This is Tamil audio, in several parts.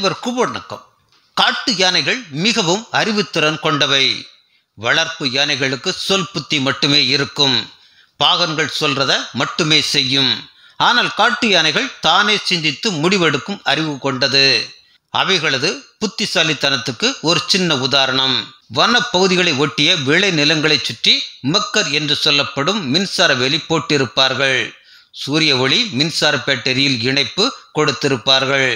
அனைவருக்கும் வணக்கம் காட்டு யானைகள் மிகவும் அறிவுத்திறன் கொண்டவை வளர்ப்பு யானைகளுக்கு சொல் புத்தி மட்டுமே இருக்கும் பாகன்கள் சொல்றத மட்டுமே செய்யும் ஆனால் காட்டு யானைகள் தானே சிந்தித்து முடிவெடுக்கும் அறிவு கொண்டது அவைகளது புத்திசாலித்தனத்துக்கு ஒரு சின்ன உதாரணம் வன பகுதிகளை ஒட்டிய விளை நிலங்களை சுற்றி மக்கர் என்று சொல்லப்படும் மின்சார வேலி போட்டிருப்பார்கள் சூரிய ஒளி மின்சார பேட்டரியில் இணைப்பு கொடுத்திருப்பார்கள்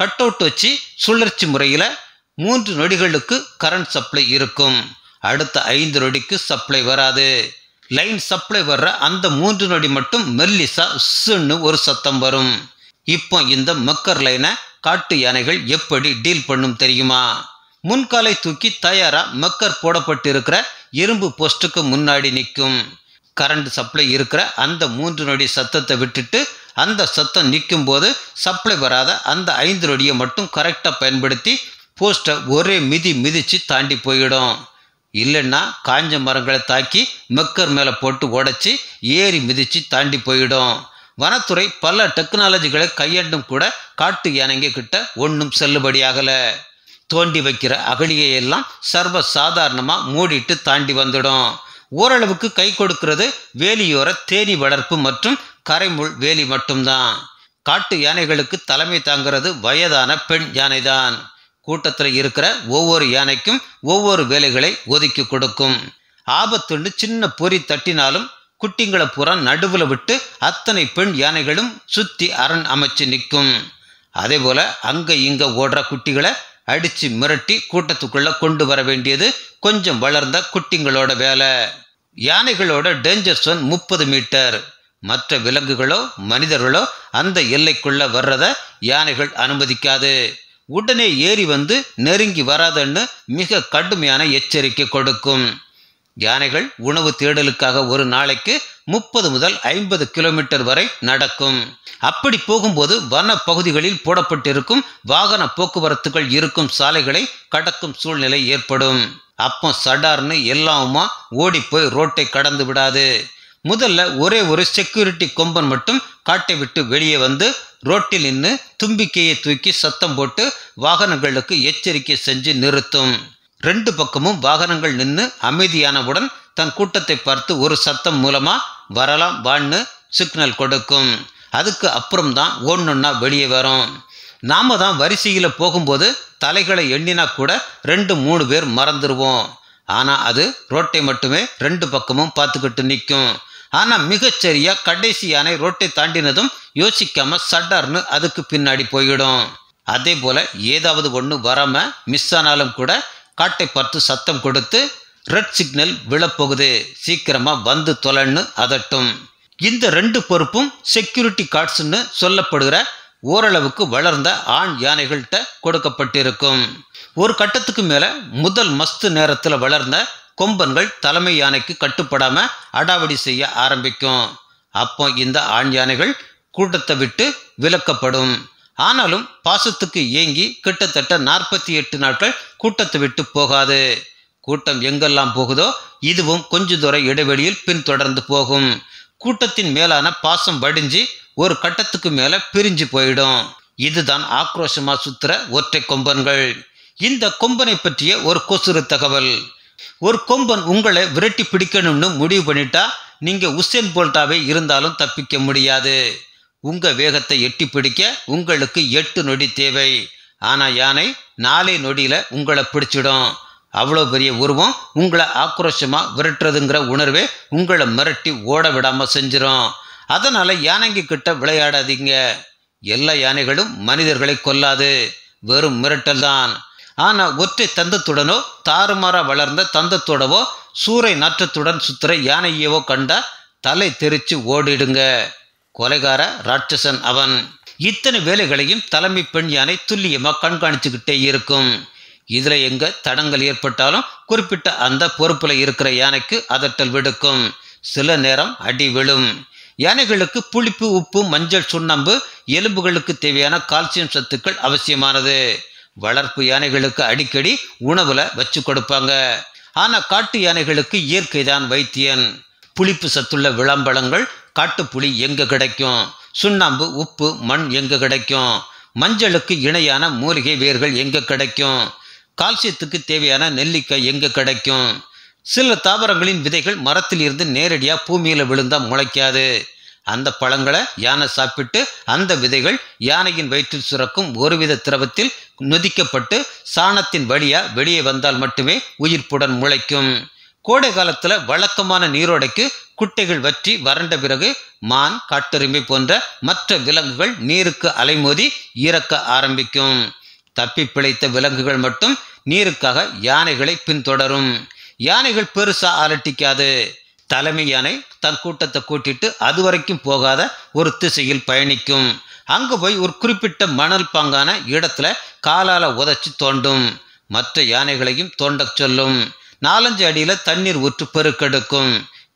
கட் அவுட் வச்சு சுழற்சி முறையில் மூன்று நொடிகளுக்கு கரண்ட் சப்ளை இருக்கும் அடுத்த ஐந்து நொடிக்கு சப்ளை வராது லைன் சப்ளை வர்ற அந்த மூன்று நொடி மட்டும் மெல்லிசா சுன்னு ஒரு சத்தம் வரும் இப்போ இந்த மக்கர் லைனை காட்டு யானைகள் எப்படி டீல் பண்ணும் தெரியுமா முன்காலை தூக்கி தயாராக மக்கர் போடப்பட்டிருக்கிற இரும்பு போஸ்ட்டுக்கு முன்னாடி நிற்கும் கரண்ட் சப்ளை இருக்கிற அந்த மூன்று நொடி சத்தத்தை விட்டுட்டு அந்த சத்தம் நிற்கும் போது சப்ளை வராத அந்த ஐந்து நொடியை மட்டும் கரெக்டாக பயன்படுத்தி போஸ்ட்டை ஒரே மிதி மிதித்து தாண்டி போயிடும் இல்லைன்னா காஞ்ச மரங்களை தாக்கி மெக்கர் மேலே போட்டு உடச்சி ஏறி மிதித்து தாண்டி போயிடும் வனத்துறை பல டெக்னாலஜிகளை கையாண்டும் கூட காட்டு யானைங்க கிட்ட ஒன்றும் செல்லுபடியாகலை தோண்டி வைக்கிற அகழியை எல்லாம் சர்வ சாதாரணமாக மூடிட்டு தாண்டி வந்துடும் ஓரளவுக்கு கை கொடுக்கிறது வேலியோர தேனி வளர்ப்பு மற்றும் கரைமுள் வேலி மட்டும்தான் காட்டு யானைகளுக்கு தலைமை தாங்கிறது வயதான பெண் யானைதான் கூட்டத்தில் இருக்கிற ஒவ்வொரு யானைக்கும் ஒவ்வொரு வேலைகளை ஒதுக்கி கொடுக்கும் ஆபத்துன்னு சின்ன பொறி தட்டினாலும் குட்டிங்களை புறம் நடுவில் விட்டு அத்தனை பெண் யானைகளும் சுற்றி அரண் அமைச்சு நிற்கும் அதே போல் அங்கே இங்கே ஓடுற குட்டிகளை அடித்து மிரட்டி கூட்டத்துக்குள்ளே கொண்டு வர வேண்டியது கொஞ்சம் வளர்ந்த குட்டிங்களோட வேலை யானைகளோட டேஞ்சர் சோன் முப்பது மீட்டர் மற்ற விலங்குகளோ மனிதர்களோ அந்த எல்லைக்குள்ள வர்றத யானைகள் அனுமதிக்காது உடனே ஏறி வந்து நெருங்கி வராதன்னு மிக கடுமையான எச்சரிக்கை கொடுக்கும் யானைகள் உணவு தேடலுக்காக ஒரு நாளைக்கு முப்பது முதல் ஐம்பது கிலோமீட்டர் வரை நடக்கும் அப்படி போகும்போது வன பகுதிகளில் போடப்பட்டிருக்கும் வாகன போக்குவரத்துகள் இருக்கும் சாலைகளை கடக்கும் சூழ்நிலை ஏற்படும் அப்போ சடார்னு எல்லாமா ஓடி போய் ரோட்டை கடந்து விடாது முதல்ல ஒரே ஒரு செக்யூரிட்டி கொம்பன் மட்டும் காட்டை விட்டு வெளியே வந்து ரோட்டில் நின்று தும்பிக்கையை தூக்கி சத்தம் போட்டு வாகனங்களுக்கு எச்சரிக்கை செஞ்சு நிறுத்தும் ரெண்டு பக்கமும் வாகனங்கள் நின்று அமைதியானவுடன் தன் கூட்டத்தை பார்த்து ஒரு சத்தம் மூலமா வரலாம் வான்னு சிக்னல் கொடுக்கும் அதுக்கு அப்புறம்தான் ஒன்னொன்னா வெளியே வரும் நாம தான் வரிசையில் போகும்போது தலைகளை எண்ணினா கூட ரெண்டு மூணு பேர் மறந்துடுவோம் ஆனால் அது ரோட்டை மட்டுமே ரெண்டு பக்கமும் பார்த்துக்கிட்டு நிற்கும் ஆனால் மிகச்சரியாக கடைசி யானை ரோட்டை தாண்டினதும் யோசிக்காம சட்டர்னு அதுக்கு பின்னாடி போயிடும் அதே போல் ஏதாவது ஒன்று வராமல் மிஸ் ஆனாலும் கூட காட்டை பார்த்து சத்தம் கொடுத்து ரெட் சிக்னல் விழப்போகுது சீக்கிரமாக வந்து தொலைன்னு அதட்டும் இந்த ரெண்டு பொறுப்பும் செக்யூரிட்டி கார்ட்ஸ்னு சொல்லப்படுகிற ஓரளவுக்கு வளர்ந்த ஆண் யானைகள்கிட்ட கொடுக்கப்பட்டிருக்கும் ஒரு கட்டத்துக்கு மேலே முதல் மஸ்து நேரத்தில் வளர்ந்த கொம்பன்கள் தலைமை யானைக்கு கட்டுப்படாமல் அடாவடி செய்ய ஆரம்பிக்கும் அப்போ இந்த ஆண் யானைகள் கூட்டத்தை விட்டு விலக்கப்படும் ஆனாலும் பாசத்துக்கு ஏங்கி கிட்டத்தட்ட நாற்பத்தி எட்டு நாட்கள் கூட்டத்தை விட்டு போகாது கூட்டம் எங்கெல்லாம் போகுதோ இதுவும் கொஞ்ச தூர இடைவெளியில் பின்தொடர்ந்து போகும் கூட்டத்தின் மேலான பாசம் வடிஞ்சு ஒரு கட்டத்துக்கு மேல பிரிஞ்சு போயிடும் இதுதான் ஆக்ரோஷமா சுத்துற ஒற்றை கொம்பன்கள் இந்த கொம்பனை பற்றிய ஒரு கொசுறு தகவல் ஒரு கொம்பன் உங்களை விரட்டி பிடிக்கணும்னு முடிவு பண்ணிட்டா நீங்கள் உசேன் போல்டாவே இருந்தாலும் தப்பிக்க முடியாது உங்கள் வேகத்தை எட்டி பிடிக்க உங்களுக்கு எட்டு நொடி தேவை ஆனால் யானை நாலே நொடியில் உங்களை பிடிச்சிடும் அவ்வளோ பெரிய உருவம் உங்களை ஆக்ரோஷமாக விரட்டுறதுங்கிற உணர்வே உங்களை மிரட்டி ஓட விடாமல் செஞ்சிடும் அதனால் யானைங்க கிட்ட விளையாடாதீங்க எல்லா யானைகளும் மனிதர்களை கொல்லாது வெறும் மிரட்டல் தான் ஆனால் ஒற்றை தந்தத்துடனோ தாறுமாறாக வளர்ந்த தந்தத்தோடவோ சூறை நாற்றத்துடன் சுத்துற யானையவோ கண்டா தலை தெரிச்சு ஓடிடுங்க கொலைகார ராட்சசன் அவன் இத்தனை வேலைகளையும் தலைமை பெண் யானை துல்லியமாக கண்காணிச்சுக்கிட்டே இருக்கும் இதில் எங்கே தடங்கள் ஏற்பட்டாலும் குறிப்பிட்ட அந்த பொறுப்பில் இருக்கிற யானைக்கு அதட்டல் விடுக்கும் சில நேரம் அடி விழும் யானைகளுக்கு புளிப்பு உப்பு மஞ்சள் சுண்ணாம்பு எலும்புகளுக்கு தேவையான கால்சியம் சத்துக்கள் அவசியமானது வளர்ப்பு யானைகளுக்கு அடிக்கடி உணவுல வச்சு கொடுப்பாங்க ஆனால் காட்டு யானைகளுக்கு இயற்கை தான் வைத்தியன் புளிப்பு சத்துள்ள விளம்பரங்கள் காட்டுப்புளி எங்க கிடைக்கும் சுண்ணாம்பு உப்பு மண் எங்கே கிடைக்கும் மஞ்சளுக்கு இணையான மூலிகை வேர்கள் எங்க கிடைக்கும் கால்சியத்துக்கு தேவையான நெல்லிக்காய் எங்கே கிடைக்கும் சில தாவரங்களின் விதைகள் மரத்தில் இருந்து நேரடியாக பூமியில் விழுந்தா முளைக்காது அந்த பழங்களை யானை சாப்பிட்டு அந்த விதைகள் யானையின் வயிற்றில் சுரக்கும் ஒருவித திரவத்தில் நொதிக்கப்பட்டு சாணத்தின் வழியாக வெளியே வந்தால் மட்டுமே உயிர்ப்புடன் முளைக்கும் கோடை காலத்தில் வழக்கமான நீரோடைக்கு குட்டைகள் வற்றி வறண்ட பிறகு மான் காட்டெருமை போன்ற மற்ற விலங்குகள் நீருக்கு அலைமோதி இறக்க ஆரம்பிக்கும் தப்பி பிழைத்த விலங்குகள் மட்டும் நீருக்காக யானைகளை பின்தொடரும் யானைகள் பெருசா அலட்டிக்காது தலைமை யானை தன் கூட்டத்தை கூட்டிட்டு அது வரைக்கும் போகாத ஒரு திசையில் பயணிக்கும் அங்கு போய் ஒரு குறிப்பிட்ட மணல் பாங்கான இடத்துல காலால் உதச்சி தோண்டும் மற்ற யானைகளையும் தோண்டச் சொல்லும் நாலஞ்சு அடியில் தண்ணீர் ஊற்று பெருக்கெடுக்கும்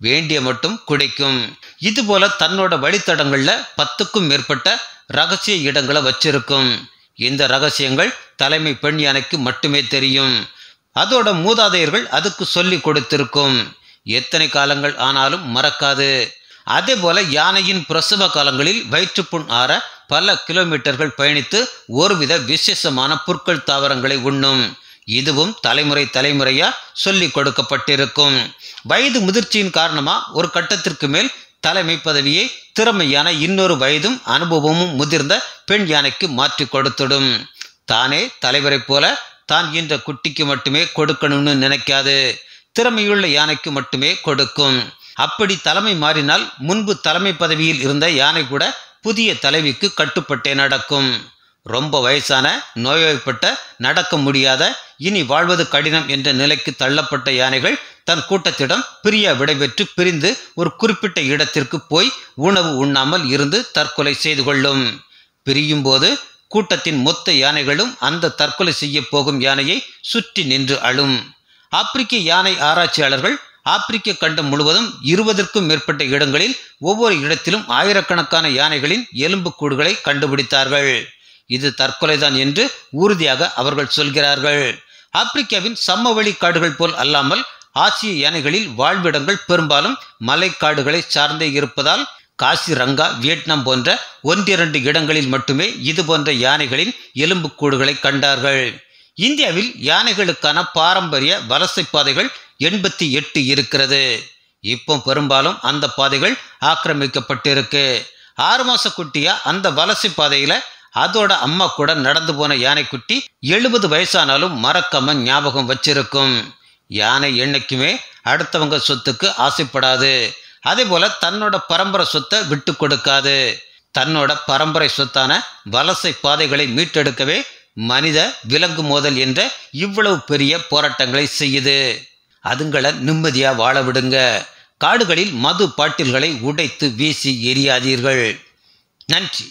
வேண்டிய மட்டும் குடிக்கும் இதுபோல தன்னோட வழித்தடங்களில் பத்துக்கும் மேற்பட்ட ரகசிய இடங்களை வச்சிருக்கும் இந்த ரகசியங்கள் தலைமை பெண் யானைக்கு மட்டுமே தெரியும் அதோட மூதாதையர்கள் அதுக்கு சொல்லி கொடுத்திருக்கும் எத்தனை காலங்கள் ஆனாலும் மறக்காது அதே போல யானையின் பிரசவ காலங்களில் வயிற்றுப்புண் ஆற பல கிலோமீட்டர்கள் பயணித்து ஒருவித விசேஷமான புற்கள் தாவரங்களை உண்ணும் இதுவும் தலைமுறை தலைமுறையா சொல்லி கொடுக்கப்பட்டிருக்கும் வயது முதிர்ச்சியின் காரணமா ஒரு கட்டத்திற்கு மேல் தலைமை பதவியை திறமையான இன்னொரு வயதும் அனுபவமும் முதிர்ந்த பெண் யானைக்கு மாற்றி கொடுத்துடும் தானே தலைவரை போல தான் இந்த குட்டிக்கு மட்டுமே கொடுக்கணும்னு நினைக்காது திறமையுள்ள யானைக்கு மட்டுமே கொடுக்கும் அப்படி தலைமை மாறினால் முன்பு தலைமை பதவியில் இருந்த யானை கூட புதிய தலைவிக்கு கட்டுப்பட்டே நடக்கும் ரொம்ப வயசான நோய்வாய்ப்பட்ட நடக்க முடியாத இனி வாழ்வது கடினம் என்ற நிலைக்கு தள்ளப்பட்ட யானைகள் தன் கூட்டத்திடம் பிரியா விடைபெற்று பிரிந்து ஒரு குறிப்பிட்ட இடத்திற்கு போய் உணவு உண்ணாமல் இருந்து தற்கொலை செய்து கொள்ளும் பிரியும் போது கூட்டத்தின் மொத்த யானைகளும் அந்த தற்கொலை செய்ய போகும் யானையை சுற்றி நின்று அழும் ஆப்பிரிக்க யானை ஆராய்ச்சியாளர்கள் ஆப்பிரிக்க கண்டம் முழுவதும் இருபதற்கும் மேற்பட்ட இடங்களில் ஒவ்வொரு இடத்திலும் ஆயிரக்கணக்கான யானைகளின் கூடுகளை கண்டுபிடித்தார்கள் இது தற்கொலைதான் என்று உறுதியாக அவர்கள் சொல்கிறார்கள் ஆப்பிரிக்காவின் சம்மவெளி காடுகள் போல் அல்லாமல் ஆசிய யானைகளில் வாழ்விடங்கள் பெரும்பாலும் மலைக்காடுகளை சார்ந்தே இருப்பதால் காசிரங்கா வியட்நாம் போன்ற ஒன்றிரண்டு இடங்களில் மட்டுமே இது போன்ற யானைகளின் எலும்புக்கூடுகளை கண்டார்கள் இந்தியாவில் யானைகளுக்கான பாரம்பரிய வலசை பாதைகள் எண்பத்தி எட்டு இருக்கிறது இப்போ பெரும்பாலும் அந்த பாதைகள் ஆக்கிரமிக்கப்பட்டிருக்கு ஆறு மாச குட்டியா அந்த வலசை பாதையில அதோட அம்மா கூட நடந்து போன யானைக்குட்டி எழுபது வயசானாலும் மறக்காம ஞாபகம் வச்சிருக்கும் யானை என்னைக்குமே அடுத்தவங்க சொத்துக்கு ஆசைப்படாது அதே போல தன்னோட பரம்பரை சொத்தை விட்டு கொடுக்காது தன்னோட பரம்பரை சொத்தான வலசை பாதைகளை மீட்டெடுக்கவே மனித விலங்கு மோதல் என்ற இவ்வளவு பெரிய போராட்டங்களை செய்யுது அதுங்களை நிம்மதியாக வாழ விடுங்க காடுகளில் மது பாட்டில்களை உடைத்து வீசி எரியாதீர்கள் நன்றி